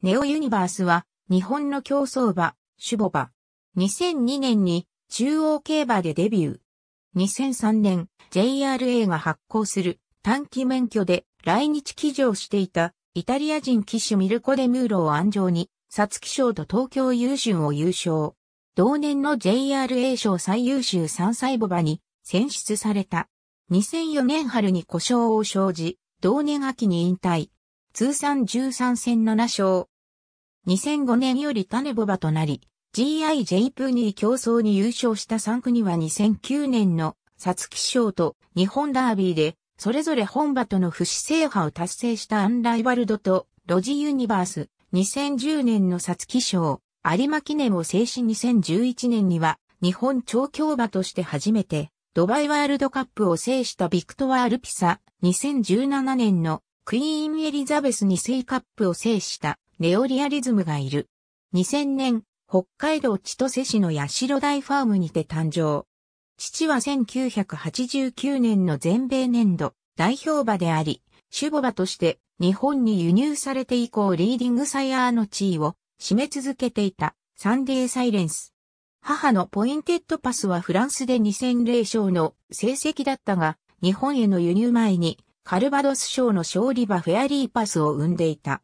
ネオユニバースは日本の競争馬、シュボバ。2002年に中央競馬でデビュー。2003年 JRA が発行する短期免許で来日騎乗していたイタリア人騎手ミルコ・デ・ムーロを安城に、サツキ賞と東京優秀を優勝。同年の JRA 賞最優秀3歳ボバに選出された。2004年春に故障を生じ、同年秋に引退。通算13戦7勝、2005年より種ボバとなり、GIJ プーニー競争に優勝した3国は2009年のサツキ賞と日本ダービーで、それぞれ本場との不死制覇を達成したアンライワルドとロジユニバース、2010年のサツキ賞、有馬記念を制し2011年には日本超強馬として初めてドバイワールドカップを制したビクトワールピサ、2017年のクイーンエリザベス2世カップを制したネオリアリズムがいる。2000年、北海道千歳市の八代大ファームにて誕生。父は1989年の全米年度代表馬であり、守母馬として日本に輸入されて以降リーディングサイヤーの地位を占め続けていたサンデーサイレンス。母のポインテッドパスはフランスで2000勝の成績だったが、日本への輸入前にカルバドス賞の勝利馬フェアリーパスを生んでいた。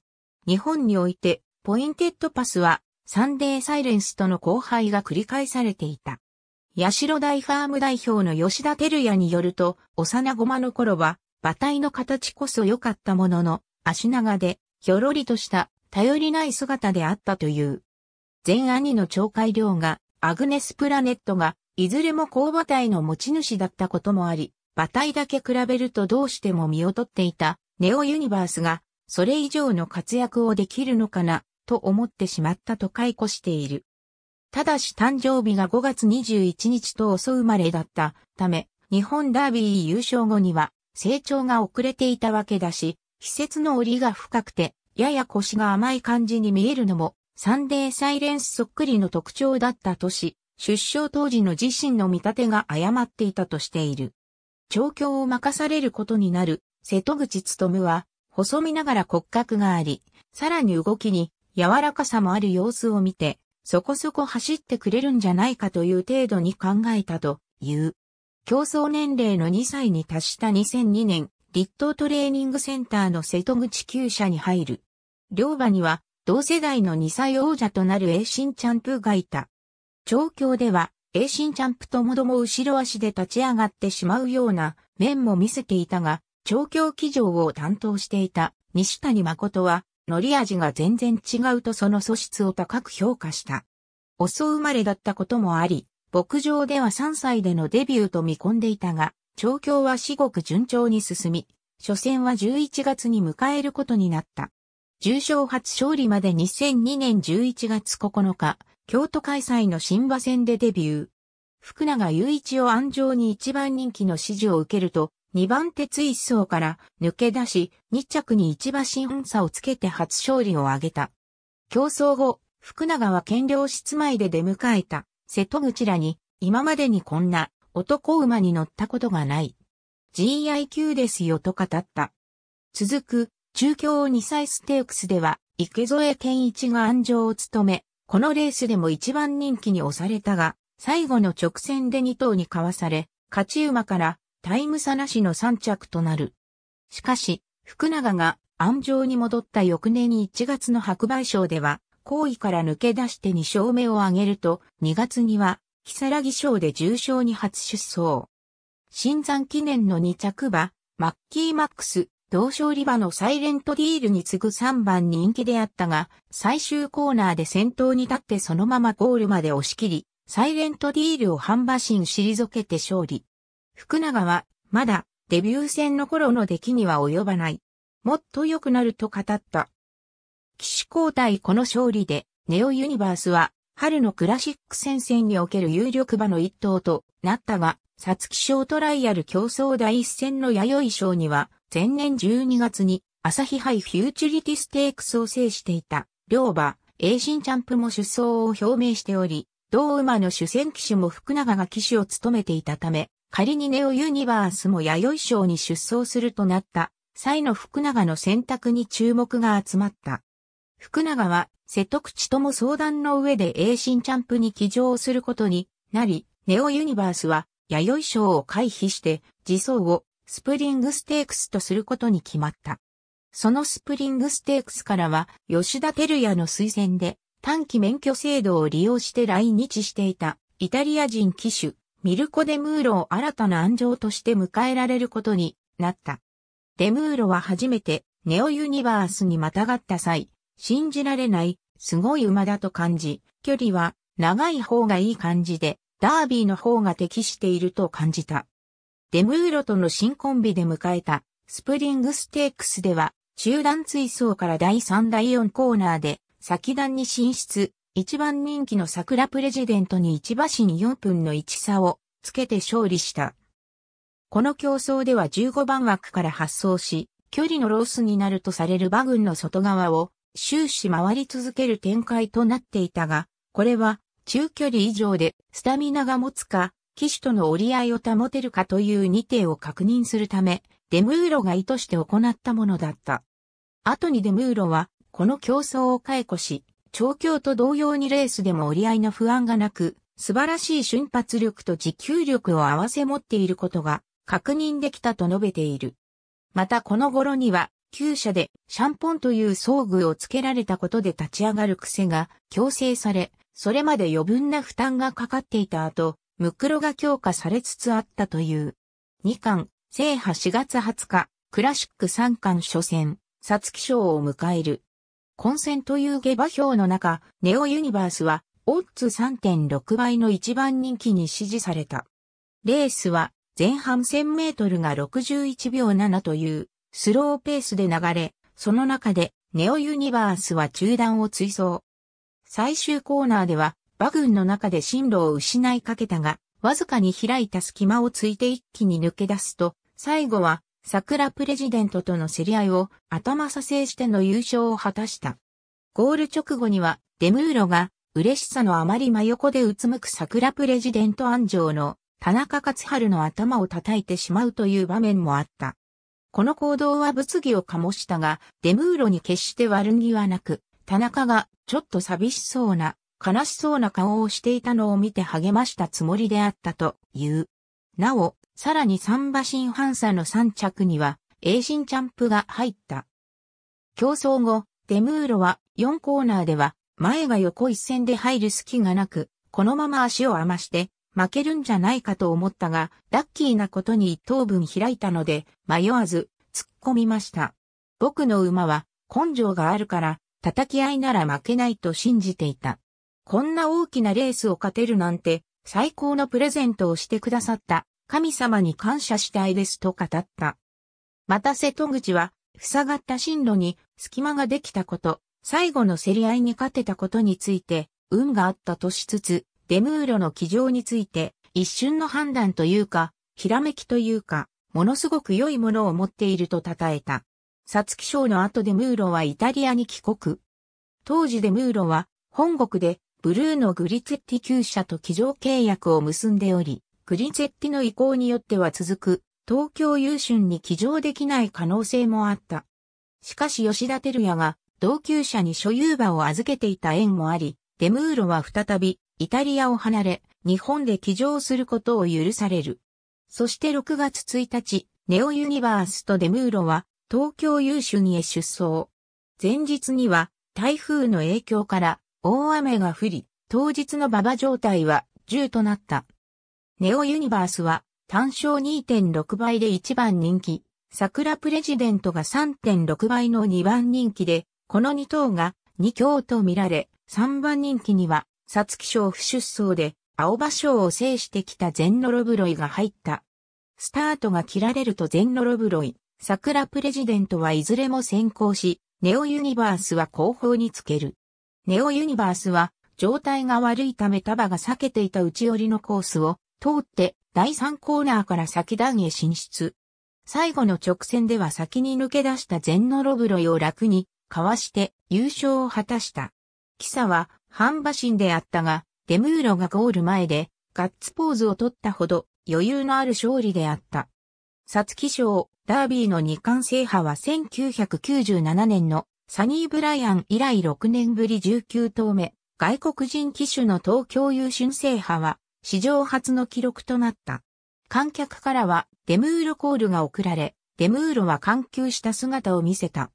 日本において、ポインテッドパスは、サンデーサイレンスとの交配が繰り返されていた。八代大ファーム代表の吉田照也によると、幼駒の頃は、馬体の形こそ良かったものの、足長で、ひょろりとした、頼りない姿であったという。前兄の懲戒亮が、アグネスプラネットが、いずれも工馬体の持ち主だったこともあり、馬体だけ比べるとどうしても見劣っていた、ネオユニバースが、それ以上の活躍をできるのかな、と思ってしまったと解雇している。ただし誕生日が5月21日と遅生まれだったため、日本ダービー優勝後には成長が遅れていたわけだし、季節の折が深くて、やや腰が甘い感じに見えるのも、サンデーサイレンスそっくりの特徴だったとし、出生当時の自身の見立てが誤っていたとしている。調教を任されることになる、瀬戸口努は、細身ながら骨格があり、さらに動きに柔らかさもある様子を見て、そこそこ走ってくれるんじゃないかという程度に考えたという。競争年齢の2歳に達した2002年、立東トレーニングセンターの瀬戸口厩舎に入る。両馬には同世代の2歳王者となる栄心チャンプがいた。調教では栄心チャンプともども後ろ足で立ち上がってしまうような面も見せていたが、調教騎乗を担当していた西谷誠は、乗り味が全然違うとその素質を高く評価した。遅生まれだったこともあり、牧場では3歳でのデビューと見込んでいたが、調教は至極順調に進み、初戦は11月に迎えることになった。重賞初勝利まで2002年11月9日、京都開催の新馬戦でデビュー。福永雄一を安城に一番人気の支持を受けると、2番手追走から抜け出し、2着に一馬身差をつけて初勝利を挙げた。競争後、福永は兼領室前で出迎えた、瀬戸口らに、今までにこんな男馬に乗ったことがない。GI q ですよと語った。続く、中京2歳ステークスでは、池添健一が安城を務め、このレースでも一番人気に押されたが、最後の直線で2頭にかわされ、勝ち馬からタイム差なしの3着となる。しかし、福永が安城に戻った翌年に1月の白梅賞では、後位から抜け出して2勝目を挙げると、2月には、木更木賞で重賞に初出走。新山記念の2着馬、マッキーマックス、同勝リバのサイレントディールに次ぐ3番人気であったが、最終コーナーで先頭に立ってそのままゴールまで押し切り、サイレントディールを半馬身退けて勝利。福永は、まだ、デビュー戦の頃の出来には及ばない。もっと良くなると語った。騎士交代この勝利で、ネオユニバースは、春のクラシック戦線における有力馬の一頭となったが、サツキ賞トライアル競争第一戦の弥生賞には、前年12月に、朝日杯フューチュリティステークスを制していた、両馬、英進チャンプも出走を表明しており、同馬の主戦騎手も福永が騎手を務めていたため、仮にネオユニバースも弥生賞に出走するとなった際の福永の選択に注目が集まった。福永は瀬戸口とも相談の上で栄進チャンプに騎乗することになり、ネオユニバースは弥生賞を回避して自走をスプリングステークスとすることに決まった。そのスプリングステークスからは吉田照也の推薦で短期免許制度を利用して来日していたイタリア人騎手ミルコ・デ・ムーロを新たな暗城として迎えられることになった。デ・ムーロは初めてネオ・ユニバースにまたがった際、信じられない、すごい馬だと感じ、距離は長い方がいい感じで、ダービーの方が適していると感じた。デムーロとの新コンビで迎えたスプリングステークスでは中段追走から第3第4コーナーで先段に進出、一番人気の桜プレジデントに一馬身4分の1差をつけて勝利した。この競争では15番枠から発送し、距離のロースになるとされる馬群の外側を終始回り続ける展開となっていたが、これは中距離以上でスタミナが持つか、騎手との折り合いを保てるかという2点を確認するため、デムーロが意図して行ったものだった。後にデムーロは、この競争を解雇し、調教と同様にレースでも折り合いの不安がなく、素晴らしい瞬発力と持久力を合わせ持っていることが確認できたと述べている。またこの頃には、旧車でシャンポンという装具をつけられたことで立ち上がる癖が強制され、それまで余分な負担がかかっていた後、ムクロが強化されつつあったという。2巻、制覇4月20日、クラシック3巻初戦、皐月賞を迎える。混戦という下馬評の中、ネオユニバースは、オッズ3.6倍の一番人気に支持された。レースは、前半1000メートルが61秒7という、スローペースで流れ、その中で、ネオユニバースは中断を追走。最終コーナーでは、馬群の中で進路を失いかけたが、わずかに開いた隙間をついて一気に抜け出すと、最後は桜プレジデントとの競り合いを頭差制しての優勝を果たした。ゴール直後にはデムーロが嬉しさのあまり真横でうつむく桜プレジデント安城の田中勝春の頭を叩いてしまうという場面もあった。この行動は物議を醸したが、デムーロに決して悪気はなく、田中がちょっと寂しそうな、悲しそうな顔をしていたのを見て励ましたつもりであったという。なお、さらに三馬新反射の3着には、英新チャンプが入った。競争後、デムーロは4コーナーでは、前が横一線で入る隙がなく、このまま足を余して、負けるんじゃないかと思ったが、ラッキーなことに一等分開いたので、迷わず、突っ込みました。僕の馬は、根性があるから、叩き合いなら負けないと信じていた。こんな大きなレースを勝てるなんて、最高のプレゼントをしてくださった神様に感謝したいですと語った。また瀬戸口は、塞がった進路に隙間ができたこと、最後の競り合いに勝てたことについて、運があったとしつつ、デムーロの騎乗について、一瞬の判断というか、ひらめきというか、ものすごく良いものを持っていると称えた。サツキ賞の後でムーロはイタリアに帰国。当時でムーロは本国でブルーのグリツェッティ級舎と騎乗契約を結んでおり、クリンセッティの意向によっては続く、東京優春に起乗できない可能性もあった。しかし吉田照也が同級者に所有馬を預けていた縁もあり、デムーロは再びイタリアを離れ、日本で起乗することを許される。そして6月1日、ネオユニバースとデムーロは東京優春へ出走。前日には台風の影響から大雨が降り、当日の馬場状態は10となった。ネオユニバースは単勝2.6倍で1番人気、桜プレジデントが3.6倍の2番人気で、この2頭が2強と見られ、3番人気には、サツキ賞不出走で、青葉賞を制してきた全ノロブロイが入った。スタートが切られると全ノロブロイ、桜プレジデントはいずれも先行し、ネオユニバースは後方につける。ネオユニバースは、状態が悪いため束が避けていた内寄りのコースを通って第3コーナーから先段へ進出。最後の直線では先に抜け出した全ノロブロイを楽にかわして優勝を果たした。キサは半馬身であったが、デムーロがゴール前でガッツポーズを取ったほど余裕のある勝利であった。サツキ賞、ダービーの2冠制覇は1997年のサニー・ブライアン以来6年ぶり19頭目、外国人騎手の東京優春制覇は史上初の記録となった。観客からはデムーロコールが送られ、デムーロは緩急した姿を見せた。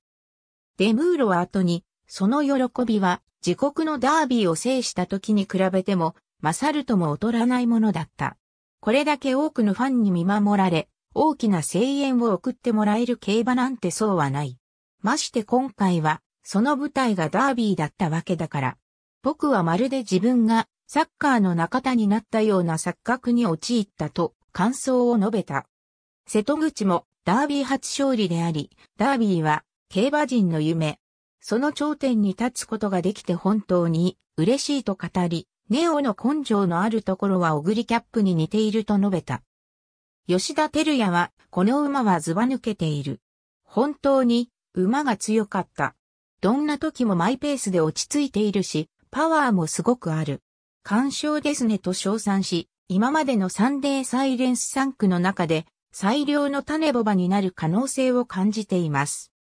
デムーロは後に、その喜びは自国のダービーを制した時に比べても、勝るとも劣らないものだった。これだけ多くのファンに見守られ、大きな声援を送ってもらえる競馬なんてそうはない。まして今回は、その舞台がダービーだったわけだから。僕はまるで自分がサッカーの中田になったような錯覚に陥ったと感想を述べた。瀬戸口もダービー初勝利であり、ダービーは競馬人の夢。その頂点に立つことができて本当に嬉しいと語り、ネオの根性のあるところはオグリキャップに似ていると述べた。吉田照也は、この馬はずば抜けている。本当に、馬が強かった。どんな時もマイペースで落ち着いているし、パワーもすごくある。干渉ですねと称賛し、今までのサンデーサイレンス3区の中で最良の種ボバになる可能性を感じています。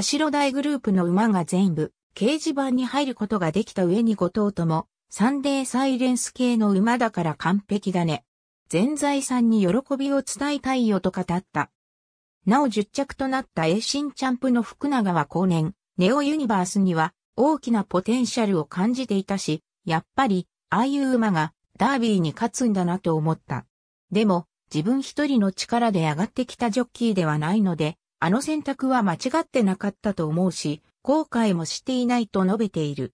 シロ大グループの馬が全部掲示板に入ることができた上に後藤ともサンデーサイレンス系の馬だから完璧だね。全財産に喜びを伝えたいよと語った。なお10着となった栄新チャンプの福永は後年、ネオユニバースには大きなポテンシャルを感じていたし、やっぱりああいう馬がダービーに勝つんだなと思った。でも、自分一人の力で上がってきたジョッキーではないので、あの選択は間違ってなかったと思うし、後悔もしていないと述べている。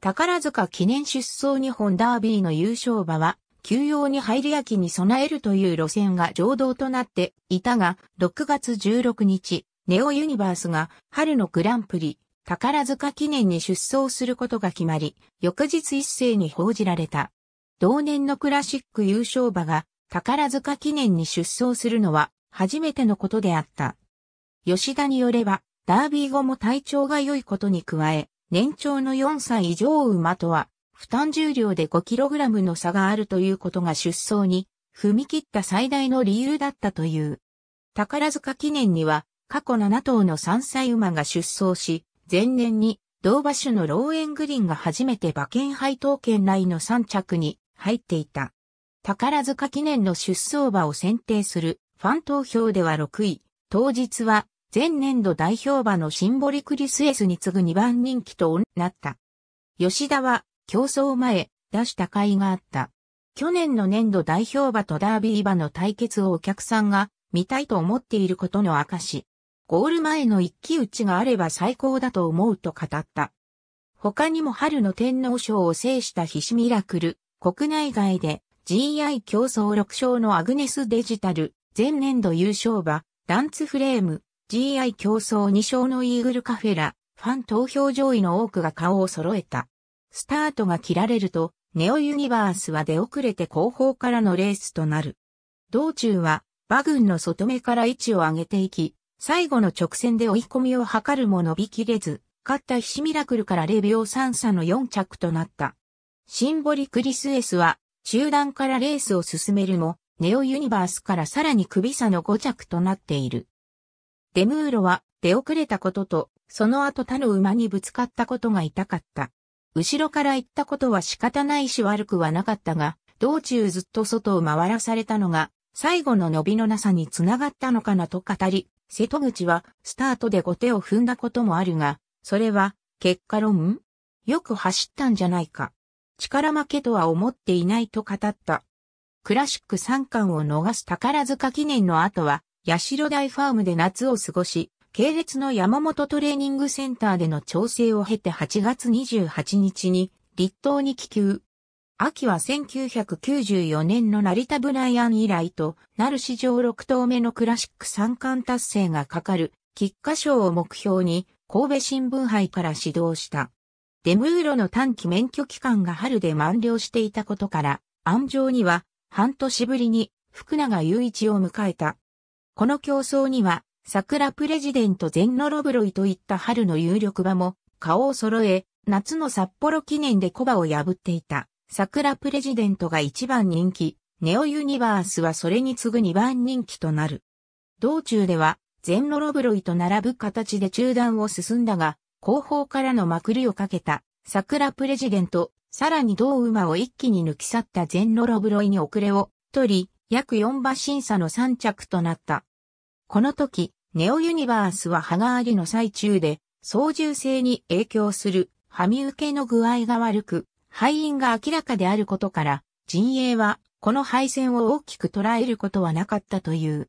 宝塚記念出走日本ダービーの優勝馬は、休養に入り秋に備えるという路線が上道となっていたが、6月16日、ネオユニバースが春のグランプリ、宝塚記念に出走することが決まり、翌日一斉に報じられた。同年のクラシック優勝馬が宝塚記念に出走するのは初めてのことであった。吉田によれば、ダービー後も体調が良いことに加え、年長の4歳以上馬とは、負担重量で 5kg の差があるということが出走に、踏み切った最大の理由だったという。宝塚記念には、過去7頭の3歳馬が出走し、前年に同馬種のローエングリンが初めて馬券配当圏内の3着に入っていた。宝塚記念の出走馬を選定するファン投票では6位。当日は前年度代表馬のシンボリクリスエスに次ぐ2番人気となった。吉田は競争前出した甲斐があった。去年の年度代表馬とダービー馬の対決をお客さんが見たいと思っていることの証。ゴール前の一騎打ちがあれば最高だと思うと語った。他にも春の天皇賞を制したヒシミラクル、国内外で GI 競争6勝のアグネスデジタル、前年度優勝馬、ダンツフレーム、GI 競争2勝のイーグルカフェラ、ファン投票上位の多くが顔を揃えた。スタートが切られると、ネオユニバースは出遅れて後方からのレースとなる。道中は、馬群の外目から位置を上げていき、最後の直線で追い込みを図るも伸びきれず、勝ったヒシミラクルから0秒3差の4着となった。シンボリクリスエスは、中段からレースを進めるも、ネオユニバースからさらに首差の5着となっている。デムーロは出遅れたことと、その後他の馬にぶつかったことが痛かった。後ろから行ったことは仕方ないし悪くはなかったが、道中ずっと外を回らされたのが、最後の伸びのなさにつながったのかなと語り、瀬戸口はスタートで後手を踏んだこともあるが、それは結果論よく走ったんじゃないか。力負けとは思っていないと語った。クラシック3冠を逃す宝塚記念の後は、八代大ファームで夏を過ごし、系列の山本トレーニングセンターでの調整を経て8月28日に、立東に帰球。秋は1994年の成田ブライアン以来となる史上6頭目のクラシック三冠達成がかかる菊花賞を目標に神戸新聞杯から始動した。デムーロの短期免許期間が春で満了していたことから、安城には半年ぶりに福永雄一を迎えた。この競争には桜プレジデント全ンノロブロイといった春の有力馬も顔を揃え、夏の札幌記念でコバを破っていた。桜プレジデントが一番人気、ネオユニバースはそれに次ぐ二番人気となる。道中では、全ロロブロイと並ぶ形で中断を進んだが、後方からのまくりをかけた、桜プレジデント、さらに同馬を一気に抜き去った全ロロブロイに遅れを取り、約4馬審査の3着となった。この時、ネオユニバースは歯がありの最中で、操縦性に影響する、歯み受けの具合が悪く、敗因が明らかであることから、陣営は、この敗戦を大きく捉えることはなかったという。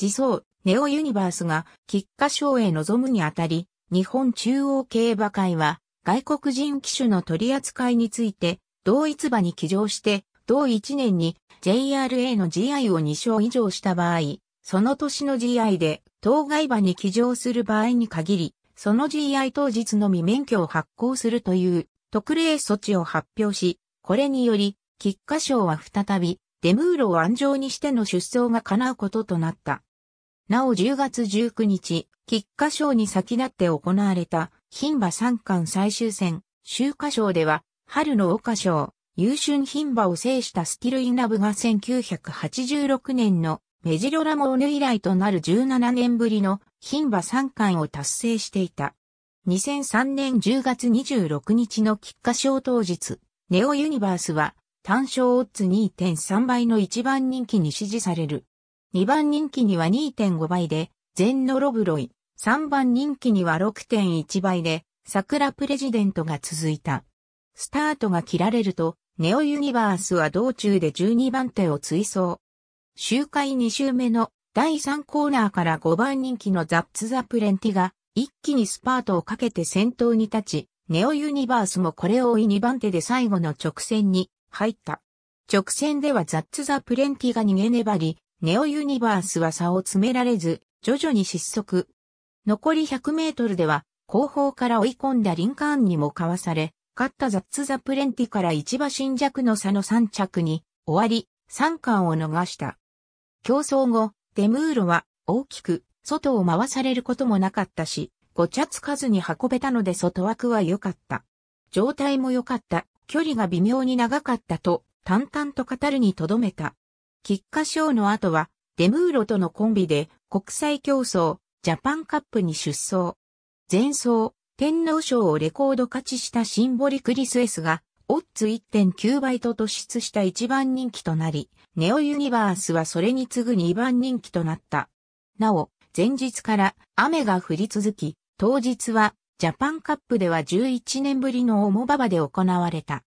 自走、ネオユニバースが、菊花賞へ臨むにあたり、日本中央競馬会は、外国人機種の取り扱いについて、同一馬に起乗して、同一年に JRA の GI を2勝以上した場合、その年の GI で、当該馬に起乗する場合に限り、その GI 当日のみ免許を発行するという特例措置を発表し、これにより、菊花賞は再び、デムーロを安城にしての出走が叶うこととなった。なお10月19日、菊花賞に先立って行われた、牝馬三冠最終戦、秋華賞では、春の岡賞、優春牝馬を制したスティルイナブが1986年のメジロラモーヌ以来となる17年ぶりの牝馬三冠を達成していた。2003年10月26日の菊花賞当日、ネオユニバースは単勝オッズ2.3倍の1番人気に支持される。2番人気には2.5倍で、全ノロブロイ。3番人気には6.1倍で、桜プレジデントが続いた。スタートが切られると、ネオユニバースは道中で12番手を追走。周回2周目の第3コーナーから5番人気のザッツザプレンティが一気にスパートをかけて先頭に立ち、ネオユニバースもこれを追い2番手で最後の直線に入った。直線ではザッツ・ザ・プレンティが逃げ粘り、ネオユニバースは差を詰められず、徐々に失速。残り100メートルでは、後方から追い込んだリンカーンにもかわされ、勝ったザッツ・ザ・プレンティから一馬新弱の差の3着に、終わり、3冠を逃した。競争後、デムーロは大きく外を回されることもなかったし、ごちゃつかずに運べたので外枠は良かった。状態も良かった、距離が微妙に長かったと、淡々と語るにとどめた。菊花賞の後は、デムーロとのコンビで、国際競争、ジャパンカップに出走。前走、天皇賞をレコード勝ちしたシンボリクリスエスが、オッズ1.9倍と突出した1番人気となり、ネオユニバースはそれに次ぐ2番人気となった。なお、前日から雨が降り続き、当日はジャパンカップでは11年ぶりの重馬場で行われた。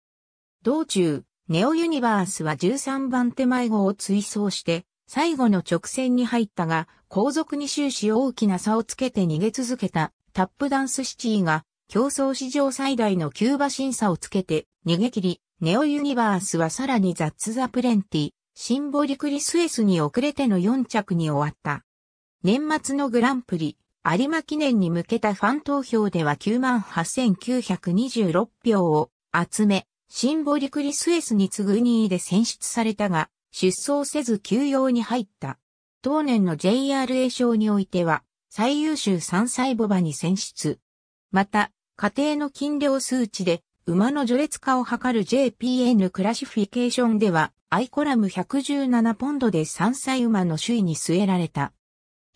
道中、ネオユニバースは13番手前号を追走して、最後の直線に入ったが、後続に終始大きな差をつけて逃げ続けたタップダンスシティが、競争史上最大のキューバ審査をつけて逃げ切り、ネオユニバースはさらにザッツザプレンティ、シンボリクリスエスに遅れての4着に終わった。年末のグランプリ、有馬記念に向けたファン投票では98,926票を集め、シンボリクリスエスに次ぐ2位で選出されたが、出走せず休養に入った。当年の JRA 賞においては、最優秀3歳母馬に選出。また、家庭の金量数値で、馬の序列化を図る JPN クラシフィケーションでは、アイコラム117ポンドで3歳馬の首位に据えられた。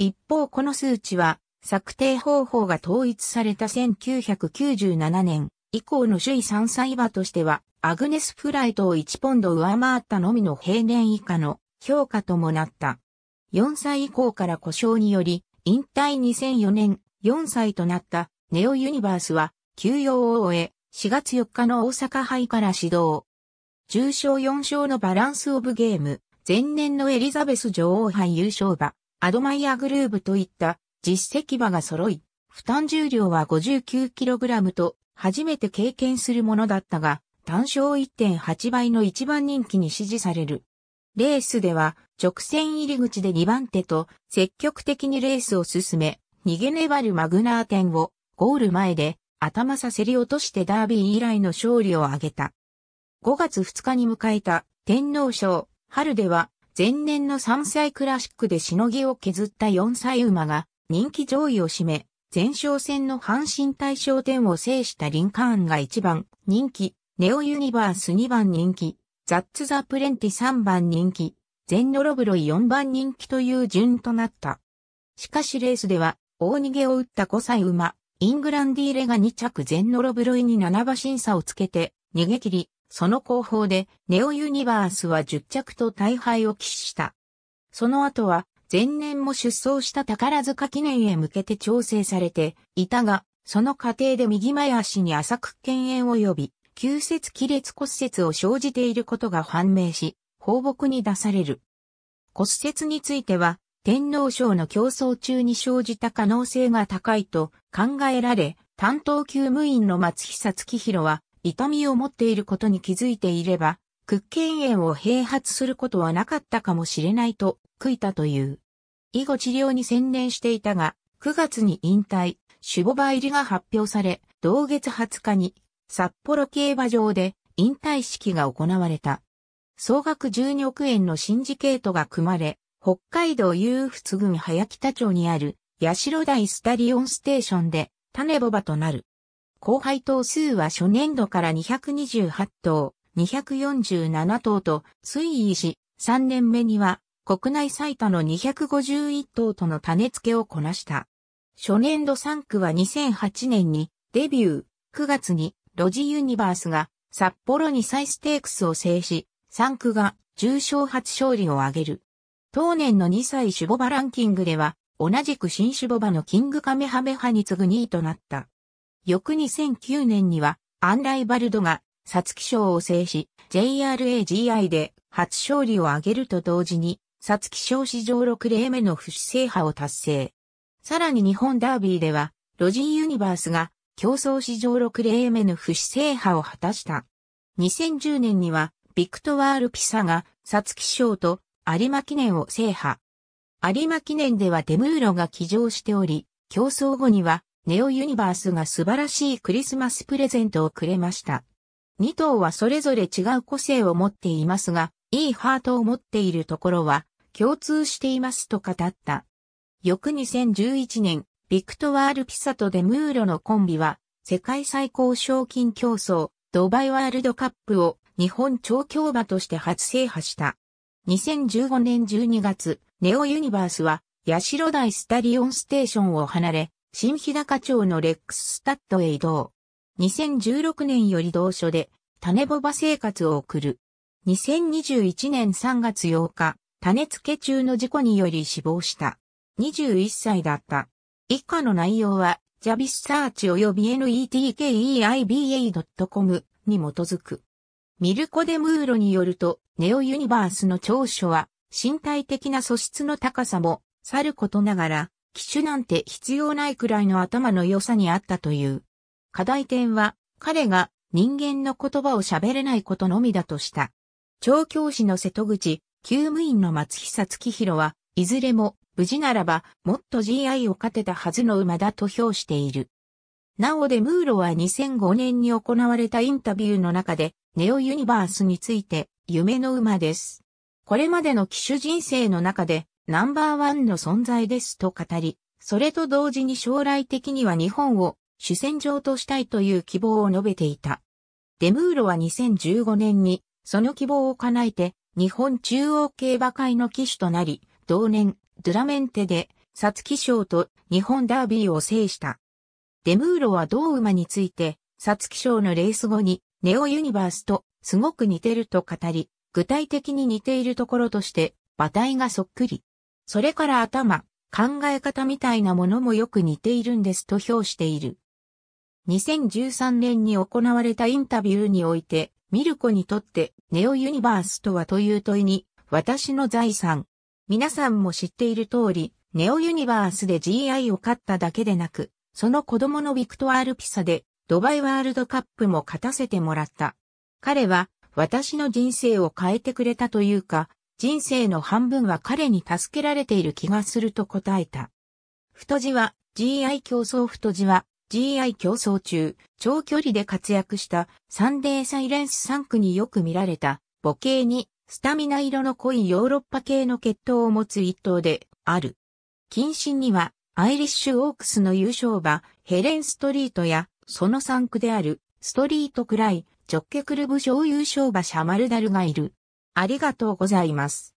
一方この数値は、策定方法が統一された1997年以降の首位3歳馬としては、アグネス・フライトを1ポンド上回ったのみの平年以下の評価ともなった。4歳以降から故障により、引退2004年4歳となったネオユニバースは休養を終え、4月4日の大阪杯から始動。重賞4勝のバランスオブゲーム、前年のエリザベス女王杯優勝馬、アドマイアグルーブといった実績場が揃い、負担重量は 59kg と初めて経験するものだったが、単勝1.8倍の一番人気に支持される。レースでは直線入り口で2番手と積極的にレースを進め、逃げ粘るマグナー点をゴール前で頭させり落としてダービー以来の勝利を挙げた。5月2日に迎えた天皇賞春では前年の3歳クラシックでしのぎを削った4歳馬が人気上位を占め、前哨戦の阪神大賞典を制したリンカーンが1番人気、ネオユニバース2番人気、ザッツザプレンティ3番人気、ゼンノロブロイ4番人気という順となった。しかしレースでは、大逃げを打った5歳馬、イングランディーレが2着ゼンノロブロイに7馬審査をつけて、逃げ切り、その後方でネオユニバースは10着と大敗を喫した。その後は前年も出走した宝塚記念へ向けて調整されていたが、その過程で右前足に浅く犬炎及び、急節亀裂骨折を生じていることが判明し、放牧に出される。骨折については、天皇賞の競争中に生じた可能性が高いと考えられ、担当級務員の松久月弘は、痛みを持っていることに気づいていれば、屈腱炎を併発することはなかったかもしれないと悔いたという。以後治療に専念していたが、9月に引退、守護場入りが発表され、同月20日に札幌競馬場で引退式が行われた。総額12億円のシンジケートが組まれ、北海道夕仏郡早北町にある、八代台スタリオンステーションで種ボバとなる。後輩頭数は初年度から228頭、247頭と推移し、3年目には国内最多の251頭との種付けをこなした。初年度3区は2008年にデビュー、9月にロジユニバースが札幌にサイステークスを制し、3区が重賞初勝利を挙げる。当年の2歳シュボバランキングでは、同じく新シュボバのキングカメハメハに次ぐ2位となった。翌2009年には、アンライバルドが、サツキ賞を制し、JRAGI で初勝利を挙げると同時に、サツキ賞史上6例目の不死制覇を達成。さらに日本ダービーでは、ロジンユニバースが競争史上6例目の不死制覇を果たした。2010年には、ビクトワール・ピサが、サツキ賞と有馬記念を制覇。有馬記念ではデムーロが騎乗しており、競争後には、ネオユニバースが素晴らしいクリスマスプレゼントをくれました。2頭はそれぞれ違う個性を持っていますが、いいハートを持っているところは共通していますと語った。翌2011年、ビクトワール・ピサとデムーロのコンビは、世界最高賞金競争、ドバイワールドカップを日本超競馬として初制覇した。2015年12月、ネオユニバースは、ヤシロ台スタリオンステーションを離れ、新日高町のレックススタッドへ移動。2016年より同所で、種ボバ生活を送る。2021年3月8日、種付け中の事故により死亡した。21歳だった。以下の内容は、ジャビスサーチ及び netkeiba.com に基づく。ミルコ・デ・ムーロによると、ネオ・ユニバースの長所は、身体的な素質の高さも、さることながら、機種なんて必要ないくらいの頭の良さにあったという。課題点は、彼が人間の言葉を喋れないことのみだとした。調教師の瀬戸口、厩務員の松久月弘は、いずれも、無事ならば、もっと GI を勝てたはずの馬だと評している。なおでムーロは2005年に行われたインタビューの中で、ネオユニバースについて、夢の馬です。これまでの騎手人生の中で、ナンバーワンの存在ですと語り、それと同時に将来的には日本を主戦場としたいという希望を述べていた。デムーロは2015年にその希望を叶えて日本中央競馬会の騎手となり、同年ドゥラメンテで皐月賞と日本ダービーを制した。デムーロは同馬について、皐月賞のレース後にネオユニバースとすごく似てると語り、具体的に似ているところとして、馬体がそっくり。それから頭、考え方みたいなものもよく似ているんですと評している。2013年に行われたインタビューにおいて、ミルコにとってネオユニバースとはという問いに、私の財産。皆さんも知っている通り、ネオユニバースで GI を勝っただけでなく、その子供のビクトアルピサでドバイワールドカップも勝たせてもらった。彼は私の人生を変えてくれたというか、人生の半分は彼に助けられている気がすると答えた。太字は GI 競争太字は GI 競争中、長距離で活躍したサンデーサイレンス3区によく見られた母系にスタミナ色の濃いヨーロッパ系の血統を持つ一頭である。近親にはアイリッシュオークスの優勝馬ヘレンストリートやその3区であるストリートくらいジョッケクルブ賞優勝馬シャマルダルがいる。ありがとうございます。